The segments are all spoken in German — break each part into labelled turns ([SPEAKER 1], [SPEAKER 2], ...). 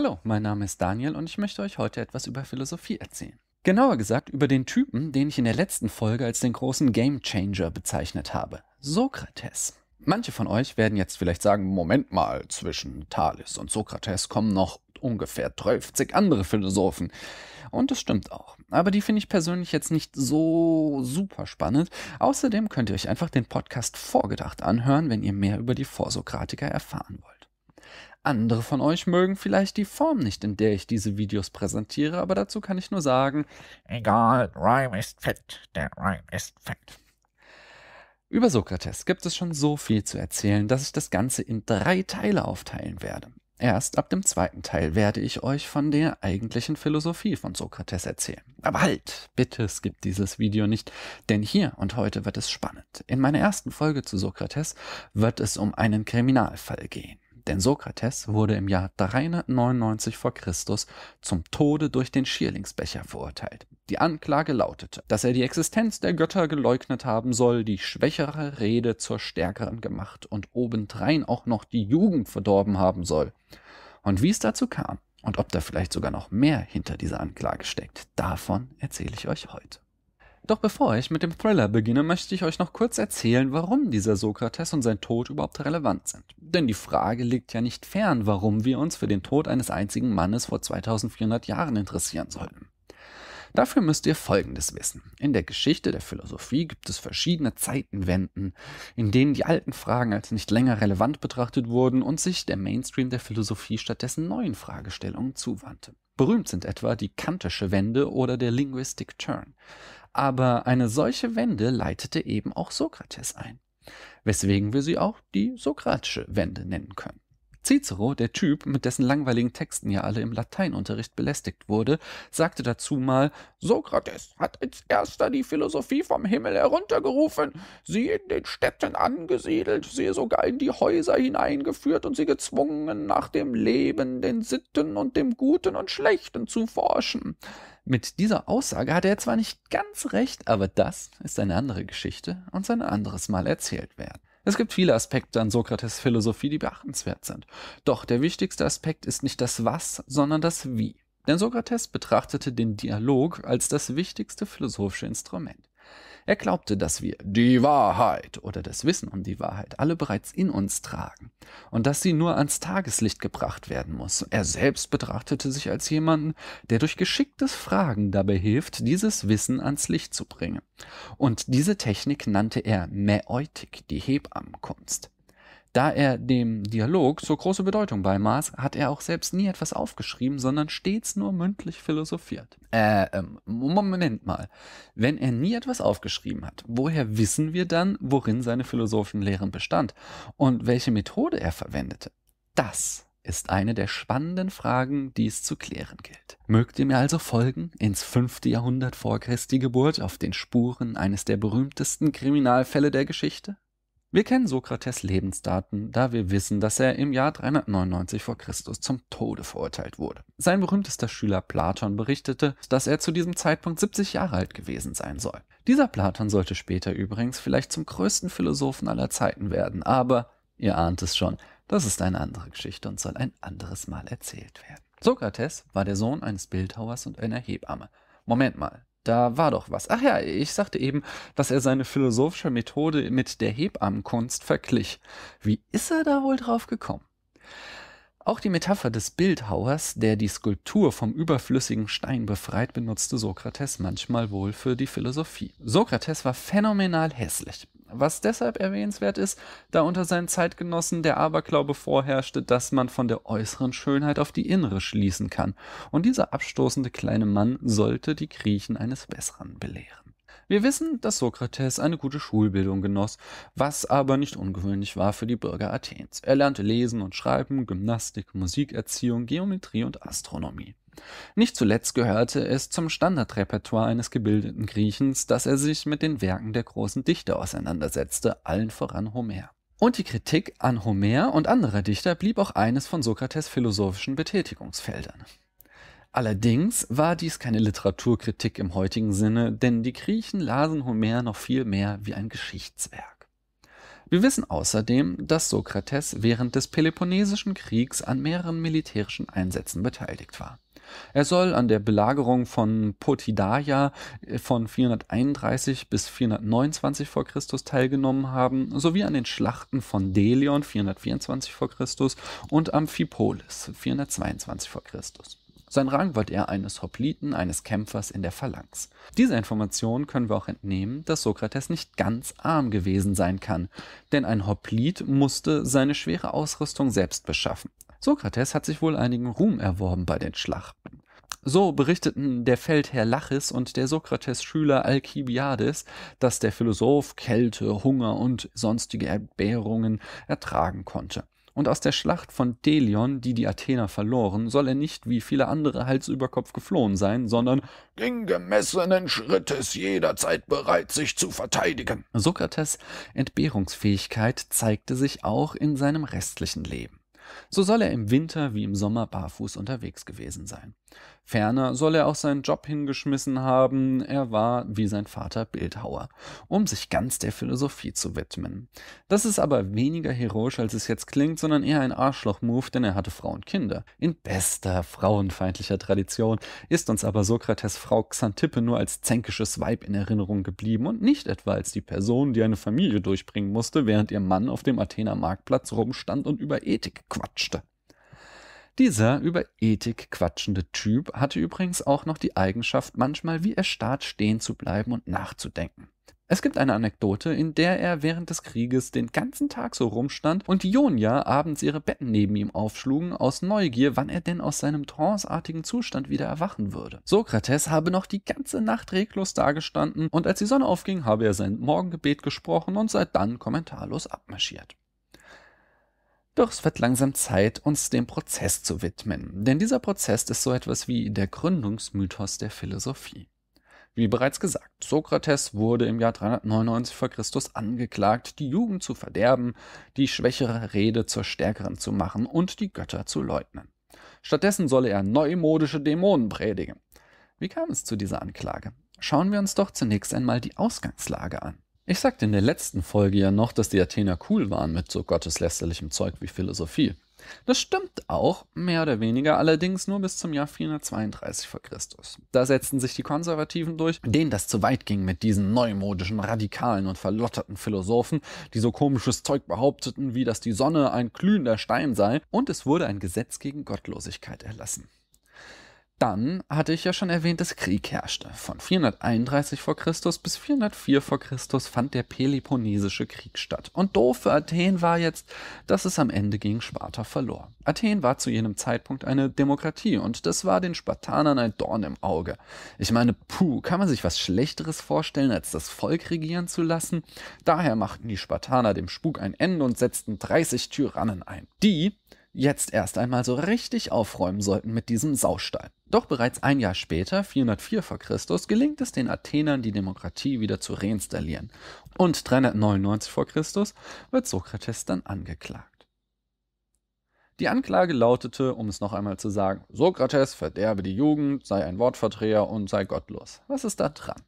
[SPEAKER 1] Hallo, mein Name ist Daniel und ich möchte euch heute etwas über Philosophie erzählen. Genauer gesagt über den Typen, den ich in der letzten Folge als den großen Gamechanger bezeichnet habe, Sokrates. Manche von euch werden jetzt vielleicht sagen, Moment mal, zwischen Thales und Sokrates kommen noch ungefähr 30 andere Philosophen. Und das stimmt auch. Aber die finde ich persönlich jetzt nicht so super spannend. Außerdem könnt ihr euch einfach den Podcast vorgedacht anhören, wenn ihr mehr über die Vorsokratiker erfahren wollt. Andere von euch mögen vielleicht die Form nicht, in der ich diese Videos präsentiere, aber dazu kann ich nur sagen, egal, Rhyme ist fett, der Rhyme ist fett. Über Sokrates gibt es schon so viel zu erzählen, dass ich das Ganze in drei Teile aufteilen werde. Erst ab dem zweiten Teil werde ich euch von der eigentlichen Philosophie von Sokrates erzählen. Aber halt, bitte skippt dieses Video nicht, denn hier und heute wird es spannend. In meiner ersten Folge zu Sokrates wird es um einen Kriminalfall gehen. Denn Sokrates wurde im Jahr 399 vor Christus zum Tode durch den Schierlingsbecher verurteilt. Die Anklage lautete, dass er die Existenz der Götter geleugnet haben soll, die schwächere Rede zur stärkeren gemacht und obendrein auch noch die Jugend verdorben haben soll. Und wie es dazu kam und ob da vielleicht sogar noch mehr hinter dieser Anklage steckt, davon erzähle ich euch heute. Doch bevor ich mit dem Thriller beginne, möchte ich euch noch kurz erzählen, warum dieser Sokrates und sein Tod überhaupt relevant sind. Denn die Frage liegt ja nicht fern, warum wir uns für den Tod eines einzigen Mannes vor 2400 Jahren interessieren sollten. Dafür müsst ihr Folgendes wissen. In der Geschichte der Philosophie gibt es verschiedene Zeitenwenden, in denen die alten Fragen als nicht länger relevant betrachtet wurden und sich der Mainstream der Philosophie stattdessen neuen Fragestellungen zuwandte. Berühmt sind etwa die kantische Wende oder der Linguistic Turn. Aber eine solche Wende leitete eben auch Sokrates ein, weswegen wir sie auch die sokratische Wende nennen können. Cicero, der Typ, mit dessen langweiligen Texten ja alle im Lateinunterricht belästigt wurde, sagte dazu mal, Sokrates hat als erster die Philosophie vom Himmel heruntergerufen, sie in den Städten angesiedelt, sie sogar in die Häuser hineingeführt und sie gezwungen, nach dem Leben, den Sitten und dem Guten und Schlechten zu forschen. Mit dieser Aussage hatte er zwar nicht ganz recht, aber das ist eine andere Geschichte und soll ein anderes Mal erzählt werden. Es gibt viele Aspekte an Sokrates Philosophie, die beachtenswert sind. Doch der wichtigste Aspekt ist nicht das Was, sondern das Wie. Denn Sokrates betrachtete den Dialog als das wichtigste philosophische Instrument. Er glaubte, dass wir die Wahrheit oder das Wissen um die Wahrheit alle bereits in uns tragen und dass sie nur ans Tageslicht gebracht werden muss. Er selbst betrachtete sich als jemanden, der durch geschicktes Fragen dabei hilft, dieses Wissen ans Licht zu bringen. Und diese Technik nannte er Mäeutik, die Hebammenkunst. Da er dem Dialog so große Bedeutung beimaß, hat er auch selbst nie etwas aufgeschrieben, sondern stets nur mündlich philosophiert. Äh, ähm, Moment mal. Wenn er nie etwas aufgeschrieben hat, woher wissen wir dann, worin seine philosophischen Lehren bestand und welche Methode er verwendete? Das ist eine der spannenden Fragen, die es zu klären gilt. Mögt ihr mir also folgen ins fünfte Jahrhundert vor Christi Geburt auf den Spuren eines der berühmtesten Kriminalfälle der Geschichte? Wir kennen Sokrates Lebensdaten, da wir wissen, dass er im Jahr 399 vor Christus zum Tode verurteilt wurde. Sein berühmtester Schüler Platon berichtete, dass er zu diesem Zeitpunkt 70 Jahre alt gewesen sein soll. Dieser Platon sollte später übrigens vielleicht zum größten Philosophen aller Zeiten werden, aber ihr ahnt es schon, das ist eine andere Geschichte und soll ein anderes Mal erzählt werden. Sokrates war der Sohn eines Bildhauers und einer Hebamme. Moment mal, da war doch was. Ach ja, ich sagte eben, dass er seine philosophische Methode mit der Hebammenkunst verglich. Wie ist er da wohl drauf gekommen? Auch die Metapher des Bildhauers, der die Skulptur vom überflüssigen Stein befreit, benutzte Sokrates manchmal wohl für die Philosophie. Sokrates war phänomenal hässlich. Was deshalb erwähnenswert ist, da unter seinen Zeitgenossen der Aberglaube vorherrschte, dass man von der äußeren Schönheit auf die innere schließen kann, und dieser abstoßende kleine Mann sollte die Griechen eines Besseren belehren. Wir wissen, dass Sokrates eine gute Schulbildung genoss, was aber nicht ungewöhnlich war für die Bürger Athens. Er lernte Lesen und Schreiben, Gymnastik, Musikerziehung, Geometrie und Astronomie. Nicht zuletzt gehörte es zum Standardrepertoire eines gebildeten Griechens, dass er sich mit den Werken der großen Dichter auseinandersetzte, allen voran Homer. Und die Kritik an Homer und anderer Dichter blieb auch eines von Sokrates philosophischen Betätigungsfeldern. Allerdings war dies keine Literaturkritik im heutigen Sinne, denn die Griechen lasen Homer noch viel mehr wie ein Geschichtswerk. Wir wissen außerdem, dass Sokrates während des Peloponnesischen Kriegs an mehreren militärischen Einsätzen beteiligt war. Er soll an der Belagerung von Potidaja äh, von 431 bis 429 v. Chr. teilgenommen haben, sowie an den Schlachten von Delion 424 v. Chr. und Amphipolis 422 v. Chr. Sein Rang war der eines Hopliten, eines Kämpfers in der Phalanx. Diese Information können wir auch entnehmen, dass Sokrates nicht ganz arm gewesen sein kann, denn ein Hoplit musste seine schwere Ausrüstung selbst beschaffen. Sokrates hat sich wohl einigen Ruhm erworben bei den Schlachten. So berichteten der Feldherr Lachis und der Sokrates-Schüler Alkibiades, dass der Philosoph Kälte, Hunger und sonstige Entbehrungen ertragen konnte. Und aus der Schlacht von Delion, die die Athener verloren, soll er nicht wie viele andere Hals über Kopf geflohen sein, sondern ging gemessenen Schrittes jederzeit bereit, sich zu verteidigen. Sokrates Entbehrungsfähigkeit zeigte sich auch in seinem restlichen Leben. So soll er im Winter wie im Sommer barfuß unterwegs gewesen sein. Ferner soll er auch seinen Job hingeschmissen haben, er war wie sein Vater Bildhauer, um sich ganz der Philosophie zu widmen. Das ist aber weniger heroisch, als es jetzt klingt, sondern eher ein Arschloch-Move, denn er hatte Frau und Kinder. In bester frauenfeindlicher Tradition ist uns aber Sokrates Frau Xantippe nur als zänkisches Weib in Erinnerung geblieben und nicht etwa als die Person, die eine Familie durchbringen musste, während ihr Mann auf dem Athener Marktplatz rumstand und über Ethik quatschte. Dieser über Ethik quatschende Typ hatte übrigens auch noch die Eigenschaft, manchmal wie erstarrt stehen zu bleiben und nachzudenken. Es gibt eine Anekdote, in der er während des Krieges den ganzen Tag so rumstand und die Jonia abends ihre Betten neben ihm aufschlugen, aus Neugier, wann er denn aus seinem tranceartigen Zustand wieder erwachen würde. Sokrates habe noch die ganze Nacht reglos dagestanden und als die Sonne aufging, habe er sein Morgengebet gesprochen und sei dann kommentarlos abmarschiert. Doch es wird langsam Zeit, uns dem Prozess zu widmen, denn dieser Prozess ist so etwas wie der Gründungsmythos der Philosophie. Wie bereits gesagt, Sokrates wurde im Jahr 399 v. Chr. angeklagt, die Jugend zu verderben, die schwächere Rede zur stärkeren zu machen und die Götter zu leugnen. Stattdessen solle er neumodische Dämonen predigen. Wie kam es zu dieser Anklage? Schauen wir uns doch zunächst einmal die Ausgangslage an. Ich sagte in der letzten Folge ja noch, dass die Athener cool waren mit so gotteslästerlichem Zeug wie Philosophie. Das stimmt auch, mehr oder weniger, allerdings nur bis zum Jahr 432 v. Chr. Da setzten sich die Konservativen durch, denen das zu weit ging mit diesen neumodischen, radikalen und verlotterten Philosophen, die so komisches Zeug behaupteten, wie dass die Sonne ein glühender Stein sei, und es wurde ein Gesetz gegen Gottlosigkeit erlassen. Dann hatte ich ja schon erwähnt, dass Krieg herrschte. Von 431 vor Christus bis 404 vor Christus fand der Peloponnesische Krieg statt. Und doof für Athen war jetzt, dass es am Ende gegen Sparta verlor. Athen war zu jenem Zeitpunkt eine Demokratie und das war den Spartanern ein Dorn im Auge. Ich meine, puh, kann man sich was Schlechteres vorstellen, als das Volk regieren zu lassen? Daher machten die Spartaner dem Spuk ein Ende und setzten 30 Tyrannen ein. Die, jetzt erst einmal so richtig aufräumen sollten mit diesem Saustall. Doch bereits ein Jahr später, 404 v. Chr., gelingt es den Athenern, die Demokratie wieder zu reinstallieren. Und 399 v. Chr. wird Sokrates dann angeklagt. Die Anklage lautete, um es noch einmal zu sagen, Sokrates verderbe die Jugend, sei ein Wortvertreter und sei gottlos. Was ist da dran?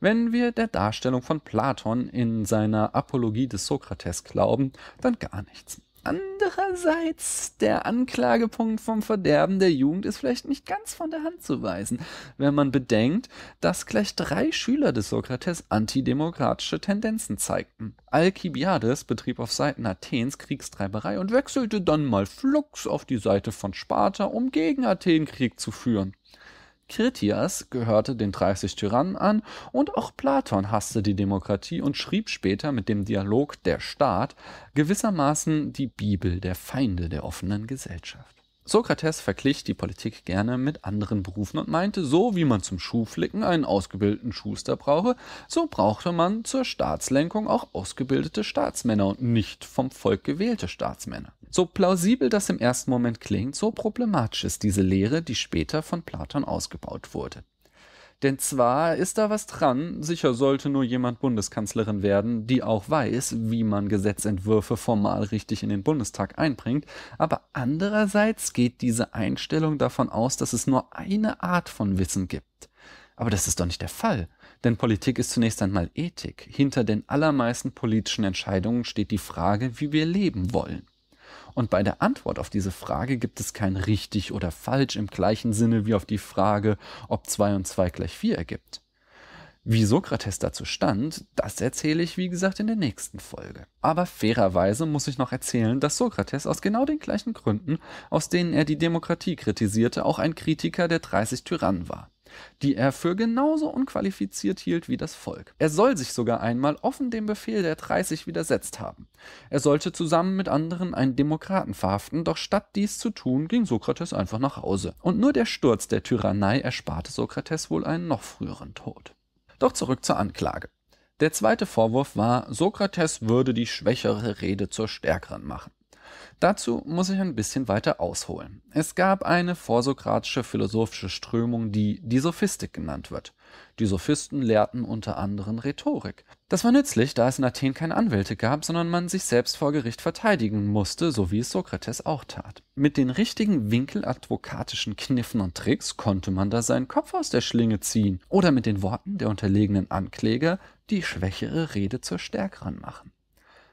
[SPEAKER 1] Wenn wir der Darstellung von Platon in seiner Apologie des Sokrates glauben, dann gar nichts. Andererseits, der Anklagepunkt vom Verderben der Jugend ist vielleicht nicht ganz von der Hand zu weisen, wenn man bedenkt, dass gleich drei Schüler des Sokrates antidemokratische Tendenzen zeigten. Alkibiades betrieb auf Seiten Athens Kriegstreiberei und wechselte dann mal flugs auf die Seite von Sparta, um gegen Athen Krieg zu führen. Kritias gehörte den 30 Tyrannen an und auch Platon hasste die Demokratie und schrieb später mit dem Dialog Der Staat gewissermaßen die Bibel der Feinde der offenen Gesellschaft. Sokrates verglich die Politik gerne mit anderen Berufen und meinte, so wie man zum Schuhflicken einen ausgebildeten Schuster brauche, so brauchte man zur Staatslenkung auch ausgebildete Staatsmänner und nicht vom Volk gewählte Staatsmänner. So plausibel das im ersten Moment klingt, so problematisch ist diese Lehre, die später von Platon ausgebaut wurde. Denn zwar ist da was dran, sicher sollte nur jemand Bundeskanzlerin werden, die auch weiß, wie man Gesetzentwürfe formal richtig in den Bundestag einbringt, aber andererseits geht diese Einstellung davon aus, dass es nur eine Art von Wissen gibt. Aber das ist doch nicht der Fall, denn Politik ist zunächst einmal Ethik. Hinter den allermeisten politischen Entscheidungen steht die Frage, wie wir leben wollen. Und bei der Antwort auf diese Frage gibt es kein richtig oder falsch im gleichen Sinne wie auf die Frage, ob 2 und 2 gleich 4 ergibt. Wie Sokrates dazu stand, das erzähle ich wie gesagt in der nächsten Folge. Aber fairerweise muss ich noch erzählen, dass Sokrates aus genau den gleichen Gründen, aus denen er die Demokratie kritisierte, auch ein Kritiker der 30 Tyrannen war die er für genauso unqualifiziert hielt wie das Volk. Er soll sich sogar einmal offen dem Befehl der 30 widersetzt haben. Er sollte zusammen mit anderen einen Demokraten verhaften, doch statt dies zu tun, ging Sokrates einfach nach Hause. Und nur der Sturz der Tyrannei ersparte Sokrates wohl einen noch früheren Tod. Doch zurück zur Anklage. Der zweite Vorwurf war, Sokrates würde die schwächere Rede zur stärkeren machen. Dazu muss ich ein bisschen weiter ausholen. Es gab eine vorsokratische philosophische Strömung, die die Sophistik genannt wird. Die Sophisten lehrten unter anderem Rhetorik. Das war nützlich, da es in Athen keine Anwälte gab, sondern man sich selbst vor Gericht verteidigen musste, so wie es Sokrates auch tat. Mit den richtigen winkeladvokatischen Kniffen und Tricks konnte man da seinen Kopf aus der Schlinge ziehen oder mit den Worten der unterlegenen Ankläger die schwächere Rede zur stärkeren machen.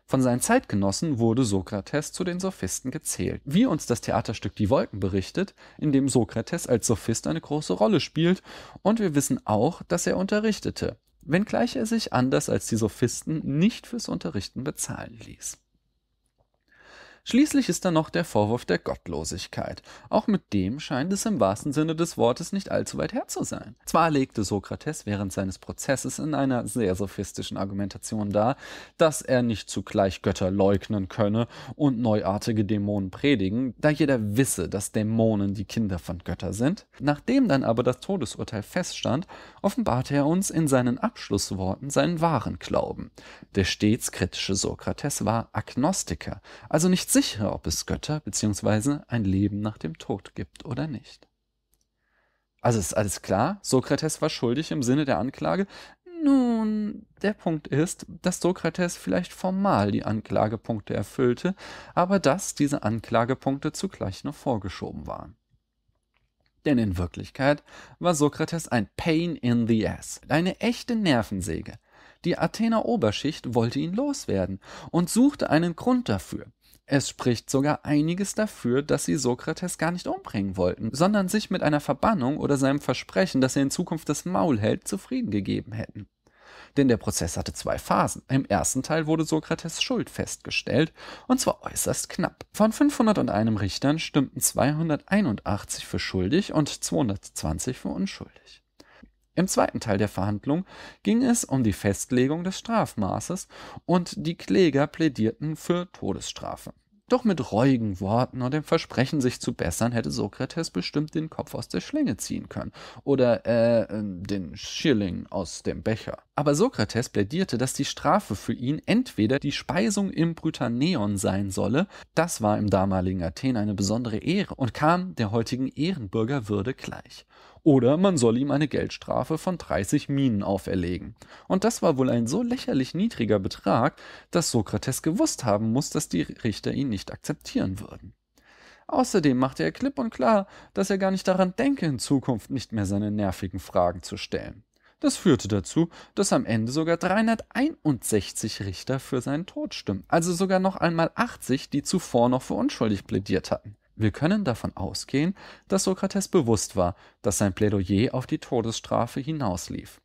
[SPEAKER 1] Von seinen Zeitgenossen wurde Sokrates zu den Sophisten gezählt. Wie uns das Theaterstück Die Wolken berichtet, in dem Sokrates als Sophist eine große Rolle spielt und wir wissen auch, dass er unterrichtete, wenngleich er sich anders als die Sophisten nicht fürs Unterrichten bezahlen ließ. Schließlich ist da noch der Vorwurf der Gottlosigkeit. Auch mit dem scheint es im wahrsten Sinne des Wortes nicht allzu weit her zu sein. Zwar legte Sokrates während seines Prozesses in einer sehr sophistischen Argumentation dar, dass er nicht zugleich Götter leugnen könne und neuartige Dämonen predigen, da jeder wisse, dass Dämonen die Kinder von Göttern sind. Nachdem dann aber das Todesurteil feststand, offenbarte er uns in seinen Abschlussworten seinen wahren Glauben. Der stets kritische Sokrates war Agnostiker, also nicht sicher, sicher, ob es Götter bzw. ein Leben nach dem Tod gibt oder nicht. Also ist alles klar, Sokrates war schuldig im Sinne der Anklage. Nun, der Punkt ist, dass Sokrates vielleicht formal die Anklagepunkte erfüllte, aber dass diese Anklagepunkte zugleich nur vorgeschoben waren. Denn in Wirklichkeit war Sokrates ein Pain in the Ass, eine echte Nervensäge. Die Athener Oberschicht wollte ihn loswerden und suchte einen Grund dafür. Es spricht sogar einiges dafür, dass sie Sokrates gar nicht umbringen wollten, sondern sich mit einer Verbannung oder seinem Versprechen, dass er in Zukunft das Maul hält, zufrieden gegeben hätten. Denn der Prozess hatte zwei Phasen. Im ersten Teil wurde Sokrates Schuld festgestellt, und zwar äußerst knapp. Von 501 Richtern stimmten 281 für schuldig und 220 für unschuldig. Im zweiten Teil der Verhandlung ging es um die Festlegung des Strafmaßes und die Kläger plädierten für Todesstrafe. Doch mit reuigen Worten und dem Versprechen, sich zu bessern, hätte Sokrates bestimmt den Kopf aus der Schlinge ziehen können oder äh, den Schilling aus dem Becher. Aber Sokrates plädierte, dass die Strafe für ihn entweder die Speisung im Brytaneion sein solle, das war im damaligen Athen eine besondere Ehre und kam der heutigen Ehrenbürgerwürde gleich, oder man soll ihm eine Geldstrafe von 30 Minen auferlegen. Und das war wohl ein so lächerlich niedriger Betrag, dass Sokrates gewusst haben muss, dass die Richter ihn nicht akzeptieren würden. Außerdem machte er klipp und klar, dass er gar nicht daran denke, in Zukunft nicht mehr seine nervigen Fragen zu stellen. Das führte dazu, dass am Ende sogar 361 Richter für seinen Tod stimmen, also sogar noch einmal 80, die zuvor noch für unschuldig plädiert hatten. Wir können davon ausgehen, dass Sokrates bewusst war, dass sein Plädoyer auf die Todesstrafe hinauslief.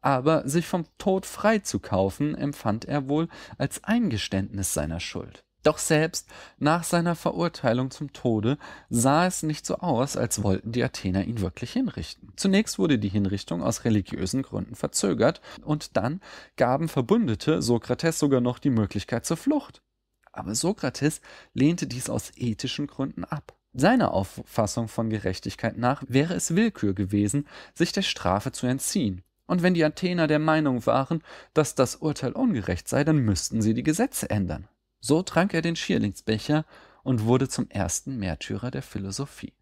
[SPEAKER 1] Aber sich vom Tod freizukaufen empfand er wohl als Eingeständnis seiner Schuld. Doch selbst nach seiner Verurteilung zum Tode sah es nicht so aus, als wollten die Athener ihn wirklich hinrichten. Zunächst wurde die Hinrichtung aus religiösen Gründen verzögert und dann gaben Verbündete Sokrates sogar noch die Möglichkeit zur Flucht. Aber Sokrates lehnte dies aus ethischen Gründen ab. Seiner Auffassung von Gerechtigkeit nach wäre es Willkür gewesen, sich der Strafe zu entziehen. Und wenn die Athener der Meinung waren, dass das Urteil ungerecht sei, dann müssten sie die Gesetze ändern. So trank er den Schierlingsbecher und wurde zum ersten Märtyrer der Philosophie.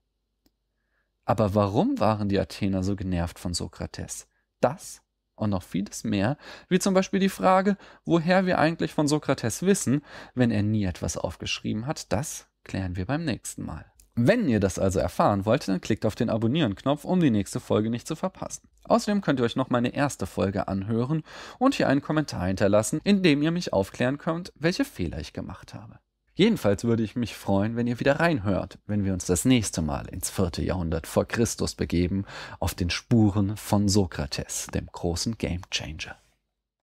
[SPEAKER 1] Aber warum waren die Athener so genervt von Sokrates? Das und noch vieles mehr, wie zum Beispiel die Frage, woher wir eigentlich von Sokrates wissen, wenn er nie etwas aufgeschrieben hat, das klären wir beim nächsten Mal. Wenn ihr das also erfahren wollt, dann klickt auf den Abonnieren-Knopf, um die nächste Folge nicht zu verpassen. Außerdem könnt ihr euch noch meine erste Folge anhören und hier einen Kommentar hinterlassen, in dem ihr mich aufklären könnt, welche Fehler ich gemacht habe. Jedenfalls würde ich mich freuen, wenn ihr wieder reinhört, wenn wir uns das nächste Mal ins vierte Jahrhundert vor Christus begeben, auf den Spuren von Sokrates, dem großen Gamechanger.